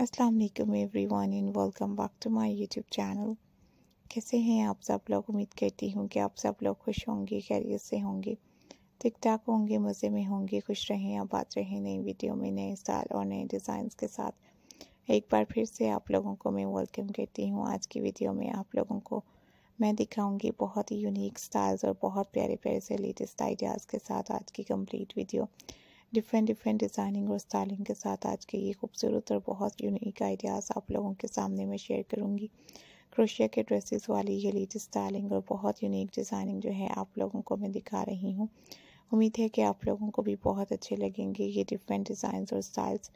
असलकम everyone and welcome back to my YouTube channel कैसे हैं आप सब लोग उम्मीद करती हूँ कि आप सब लोग खुश होंगे खैरियत से होंगे ठीक ठाक होंगे मज़े में होंगे खुश रहें आप बात रहें नई वीडियो में नए स्टाइल और नए डिज़ाइंस के साथ एक बार फिर से आप लोगों को मैं वेलकम करती हूँ आज की वीडियो में आप लोगों को मैं दिखाऊंगी बहुत ही यूनिक स्टाइल्स और बहुत प्यारे प्यारे से लेटेस्ट आइडियाज़ के साथ आज की complete video different different designing और स्टाइलिंग के साथ आज के ये खूबसूरत और बहुत यूनिक आइडियाज़ आप लोगों के सामने मैं शेयर करूँगी क्रोशिया के ड्रेसेस वाली ये लेटेस्ट स्टाइलिंग और बहुत यूनिक डिज़ाइनिंग जो है आप लोगों को मैं दिखा रही हूँ उम्मीद है कि आप लोगों को भी बहुत अच्छे लगेंगे ये डिफरेंट डिज़ाइन और स्टाइल्स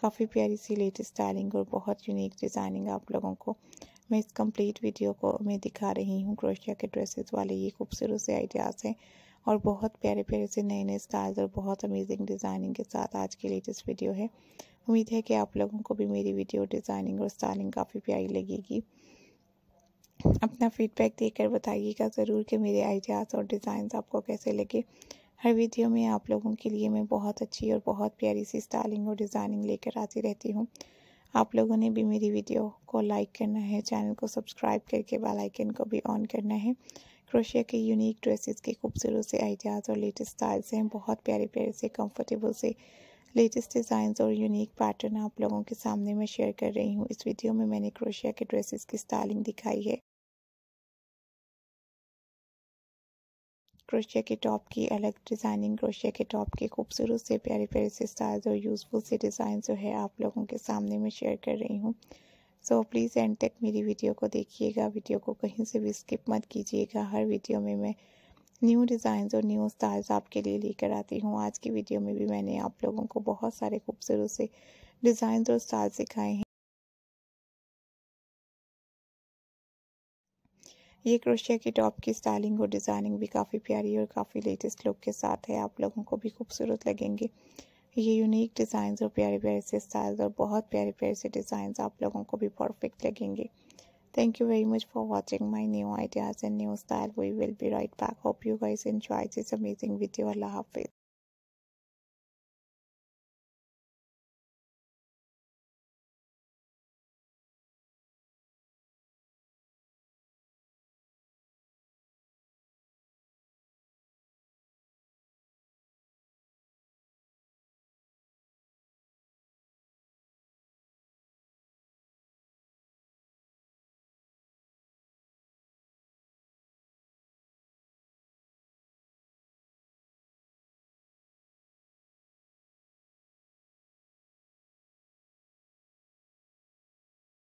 काफ़ी प्यारी सी लेटेस्ट स्टाइलिंग और बहुत यूनिक डिज़ाइनिंग आप लोगों को मैं इस कंप्लीट वीडियो को मैं दिखा रही हूँ क्रोशिया के ड्रेसेस वाले ये खूबसूरत से आइडियाज़ हैं और बहुत प्यारे प्यारे से नए नए स्टाइल्स और बहुत अमेजिंग डिज़ाइनिंग के साथ आज की लेटेस्ट वीडियो है उम्मीद है कि आप लोगों को भी मेरी वीडियो डिज़ाइनिंग और स्टाइलिंग काफ़ी प्यारी लगेगी अपना फीडबैक देकर बताइएगा ज़रूर कि मेरे आइडियाज़ और डिज़ाइंस आपको कैसे लगे हर वीडियो में आप लोगों के लिए मैं बहुत अच्छी और बहुत प्यारी सी स्टाइलिंग और डिज़ाइनिंग लेकर आती रहती हूँ आप लोगों ने भी मेरी वीडियो को लाइक करना है चैनल को सब्सक्राइब करके बेल आइकन को भी ऑन करना है क्रोशिया के यूनिक ड्रेसेस के खूबसूरत से आइडियाज़ और लेटेस्ट स्टाइल्स हैं बहुत प्यारे प्यारे से कंफर्टेबल से लेटेस्ट डिज़ाइंस और यूनिक पैटर्न आप लोगों के सामने मैं शेयर कर रही हूँ इस वीडियो में मैंने क्रोशिया के ड्रेसेस की स्टाइलिंग दिखाई है क्रोशिया के टॉप की अलग डिज़ाइनिंग क्रोशिया के टॉप के खूबसूरत से प्यारे प्यारे से स्टाइल्स और यूज़फुल से डिज़ाइन जो है आप लोगों के सामने मैं शेयर कर रही हूँ सो प्लीज़ एंड तक मेरी वीडियो को देखिएगा वीडियो को कहीं से भी स्किप मत कीजिएगा हर वीडियो में मैं न्यू डिज़ाइंस और न्यू स्टाइल्स आपके लिए लेकर आती हूँ आज की वीडियो में भी मैंने आप लोगों को बहुत सारे खूबसूरत से डिज़ाइंस और स्टाइल सिखाए हैं ये क्रोशिया की टॉप की स्टाइलिंग और डिज़ाइनिंग भी काफ़ी प्यारी और काफ़ी लेटेस्ट लुक के साथ है आप लोगों को भी खूबसूरत लगेंगे ये यूनिक डिजाइन और प्यारे प्यारे से स्टाइल्स और बहुत प्यारे प्यारे से डिज़ाइंस आप लोगों को भी परफेक्ट लगेंगे thank you very much for watching my new ideas and new style we will be right back hope you guys enjoy this amazing with you अल्लाह हाफिज़